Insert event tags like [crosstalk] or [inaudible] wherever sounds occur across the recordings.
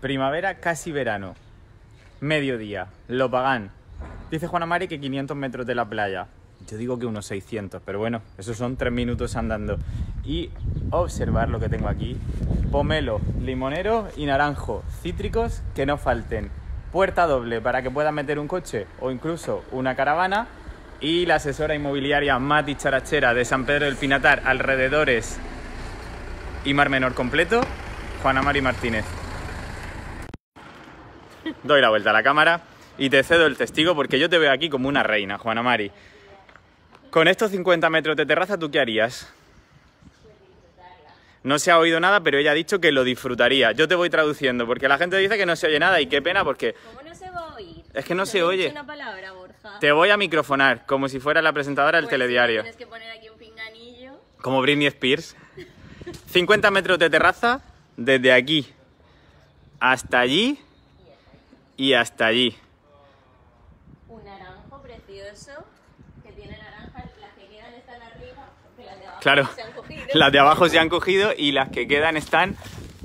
Primavera, casi verano. Mediodía, lo pagan. Dice Juana Mari que 500 metros de la playa. Yo digo que unos 600, pero bueno, esos son tres minutos andando. Y observar lo que tengo aquí. Pomelo, limonero y naranjo. Cítricos que no falten. Puerta doble para que pueda meter un coche o incluso una caravana. Y la asesora inmobiliaria Mati Charachera de San Pedro del Pinatar, alrededores y Mar Menor completo, Juana Mari Martínez doy la vuelta a la cámara y te cedo el testigo porque yo te veo aquí como una reina, Juana Mari. Con estos 50 metros de terraza, ¿tú qué harías? No se ha oído nada, pero ella ha dicho que lo disfrutaría. Yo te voy traduciendo, porque la gente dice que no se oye nada y qué pena porque... ¿Cómo no se va Es que no se oye. Te voy a microfonar, como si fuera la presentadora del pues telediario. Como Britney Spears. 50 metros de terraza, desde aquí hasta allí y hasta allí. Un naranjo precioso que tiene naranjas, las que quedan están arriba, porque las de abajo claro, se han cogido. Las de abajo se han cogido y las que quedan están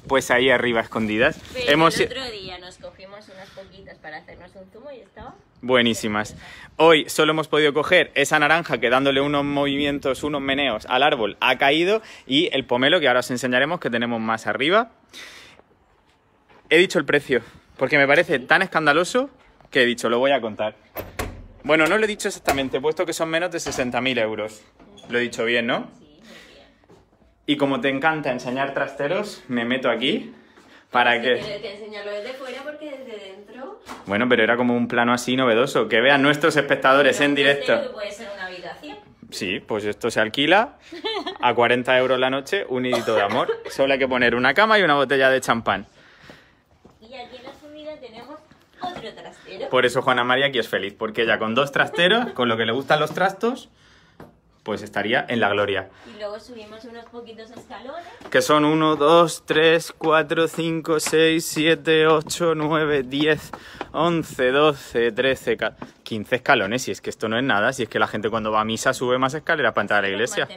pues ahí arriba escondidas. El otro día nos cogimos unas poquitas para hacernos un zumo y estaban... Buenísimas. Hoy solo hemos podido coger esa naranja que dándole unos movimientos, unos meneos al árbol ha caído y el pomelo que ahora os enseñaremos que tenemos más arriba. He dicho el precio. Porque me parece tan escandaloso que he dicho, lo voy a contar. Bueno, no lo he dicho exactamente, puesto que son menos de 60.000 euros. Lo he dicho bien, ¿no? Y como te encanta enseñar trasteros, me meto aquí para que... Te enseñarlo desde fuera porque desde dentro... Bueno, pero era como un plano así novedoso, que vean nuestros espectadores en directo. puede ser una habitación. Sí, pues esto se alquila a 40 euros la noche, un hito de amor. Solo hay que poner una cama y una botella de champán aquí en la subida tenemos otro trastero. Por eso Juana María aquí es feliz, porque ella con dos trasteros, con lo que le gustan los trastos, pues estaría en la gloria. Y luego subimos unos poquitos escalones. Que son 1, 2, 3, 4, 5, 6, 7, 8, 9, 10, 11, 12, 13, 15 escalones. Y es que esto no es nada, si es que la gente cuando va a misa sube más escaleras para entrar a la iglesia.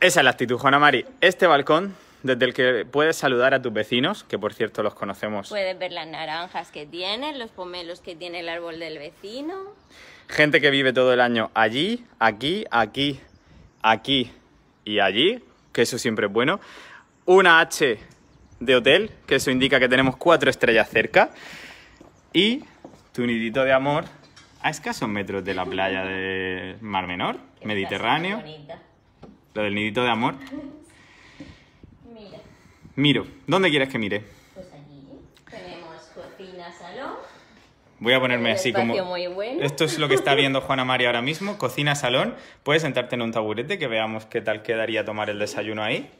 Esa es la actitud, Juana Mari. Este balcón desde el que puedes saludar a tus vecinos, que por cierto los conocemos. Puedes ver las naranjas que tienen, los pomelos que tiene el árbol del vecino. Gente que vive todo el año allí, aquí, aquí, aquí y allí, que eso siempre es bueno. Una H de hotel, que eso indica que tenemos cuatro estrellas cerca. Y tu nidito de amor a escasos metros de la playa de Mar Menor, Mediterráneo. Lo del nidito de amor Miro. ¿Dónde quieres que mire? Pues aquí tenemos cocina, salón. Voy a ponerme así como... Esto es lo que está viendo Juana María ahora mismo. Cocina, salón. Puedes sentarte en un taburete que veamos qué tal quedaría tomar el desayuno ahí.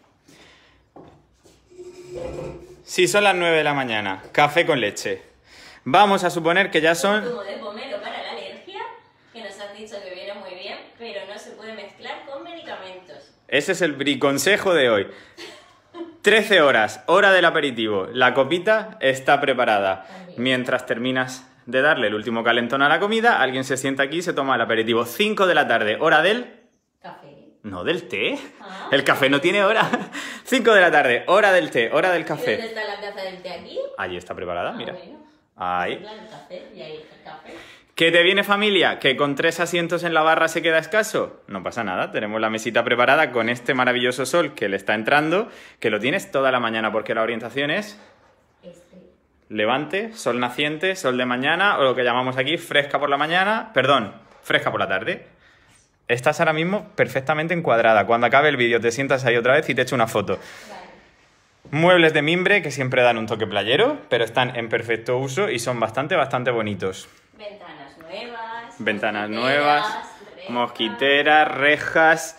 Sí, son las 9 de la mañana. Café con leche. Vamos a suponer que ya son... Como de pomelo para la alergia, que nos han dicho que viene muy bien, pero no se puede mezclar con medicamentos. Ese es el briconsejo de hoy. 13 horas, hora del aperitivo. La copita está preparada. Mientras terminas de darle el último calentón a la comida, alguien se sienta aquí y se toma el aperitivo. 5 de la tarde, hora del... Café. No, del té. Ah. El café no tiene hora. 5 de la tarde, hora del té, hora del café. ¿Dónde está la taza del té aquí? Allí está preparada, mira. Ah, ahí. El y ahí el café. ¿Que te viene familia? ¿Que con tres asientos en la barra se queda escaso? No pasa nada, tenemos la mesita preparada con este maravilloso sol que le está entrando, que lo tienes toda la mañana porque la orientación es... Este. Levante, sol naciente, sol de mañana, o lo que llamamos aquí fresca por la mañana, perdón, fresca por la tarde. Estás ahora mismo perfectamente encuadrada. Cuando acabe el vídeo te sientas ahí otra vez y te echo una foto. Muebles de mimbre que siempre dan un toque playero, pero están en perfecto uso y son bastante, bastante bonitos. Ventana nuevas. Ventanas nuevas, mosquiteras, rejas.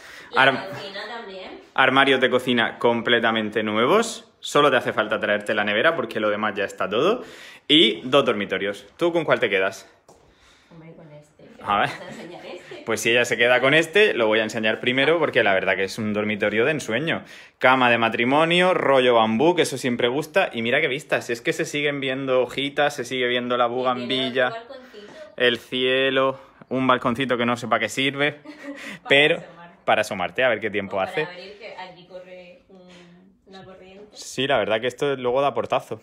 Armarios de cocina completamente nuevos. Solo te hace falta traerte la nevera porque lo demás ya está todo. Y dos dormitorios. ¿Tú con cuál te quedas? con este, este. Pues si ella se queda con este, lo voy a enseñar primero porque la verdad que es un dormitorio de ensueño. Cama de matrimonio, rollo bambú, que eso siempre gusta. Y mira qué vistas, es que se siguen viendo hojitas, se sigue viendo la bugambilla el cielo, un balconcito que no sé para qué sirve, [laughs] pero para asomarte a ver qué tiempo hace. que corre una corriente. Sí, la verdad que esto luego da portazo.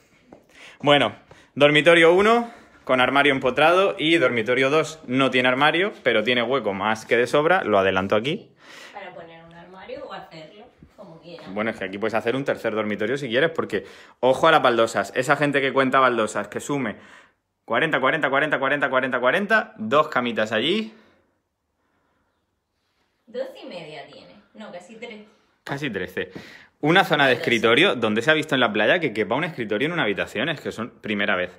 Bueno, dormitorio 1 con armario empotrado y dormitorio 2 no tiene armario, pero tiene hueco más que de sobra, lo adelanto aquí. Para poner un armario o hacerlo. Como quieras. Bueno, es que aquí puedes hacer un tercer dormitorio si quieres, porque ojo a las baldosas. Esa gente que cuenta baldosas, que sume 40, 40, 40, 40, 40, 40. Dos camitas allí. Dos y media tiene. No, casi trece. Casi trece. Una zona de escritorio donde se ha visto en la playa que quepa un escritorio en una habitación, es que son primera vez.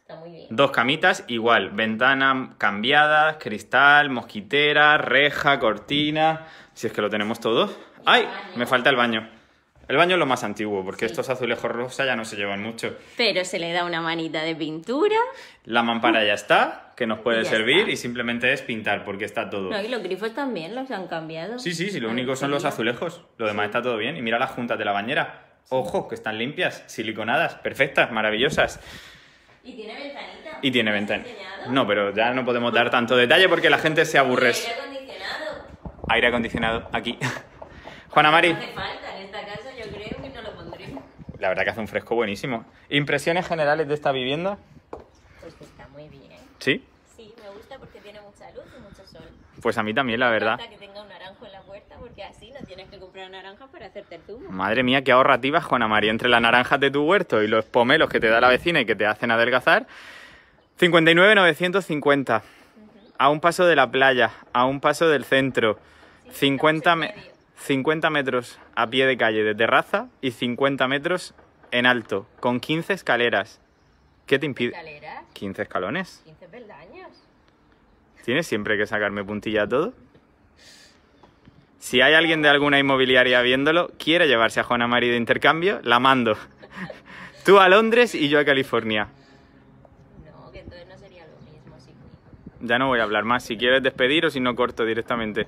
Está muy bien. Dos camitas, igual, ventana cambiada, cristal, mosquitera, reja, cortina. Si es que lo tenemos todos. ¡Ay! Me falta el baño. El baño es lo más antiguo, porque estos azulejos rosa ya no se llevan mucho. Pero se le da una manita de pintura. La mampara ya está, que nos puede servir, y simplemente es pintar, porque está todo. No, y los grifos también los han cambiado. Sí, sí, sí, lo único son los azulejos. Lo demás está todo bien. Y mira las juntas de la bañera. Ojo, que están limpias, siliconadas, perfectas, maravillosas. Y tiene ventanita. Y tiene ventana. No, pero ya no podemos dar tanto detalle porque la gente se aburre. Aire acondicionado. Aire acondicionado, aquí. [laughs] Juana Mari la verdad que hace un fresco buenísimo. ¿Impresiones generales de esta vivienda? Pues que está muy bien. ¿Sí? Sí, me gusta porque tiene mucha luz y mucho sol. Pues a mí también, la verdad. Me que tenga un naranjo en la puerta porque así no tienes que comprar naranjas para hacerte el zumo. Madre mía, qué ahorrativas, Juana María, entre las naranjas de tu huerto y los pomelos que te da la vecina y que te hacen adelgazar. 59,950. A un paso de la playa, a un paso del centro. 50 50 metros a pie de calle de terraza y 50 metros en alto, con 15 escaleras. ¿Qué te impide? 15 escalones. 15 peldaños. ¿Tienes siempre que sacarme puntilla todo? Si hay alguien de alguna inmobiliaria viéndolo, quiere llevarse a Juana María de intercambio, la mando. [laughs] Tú a Londres y yo a California. No, que entonces no sería lo mismo, Ya no voy a hablar más. Si quieres despedir o si no, corto directamente.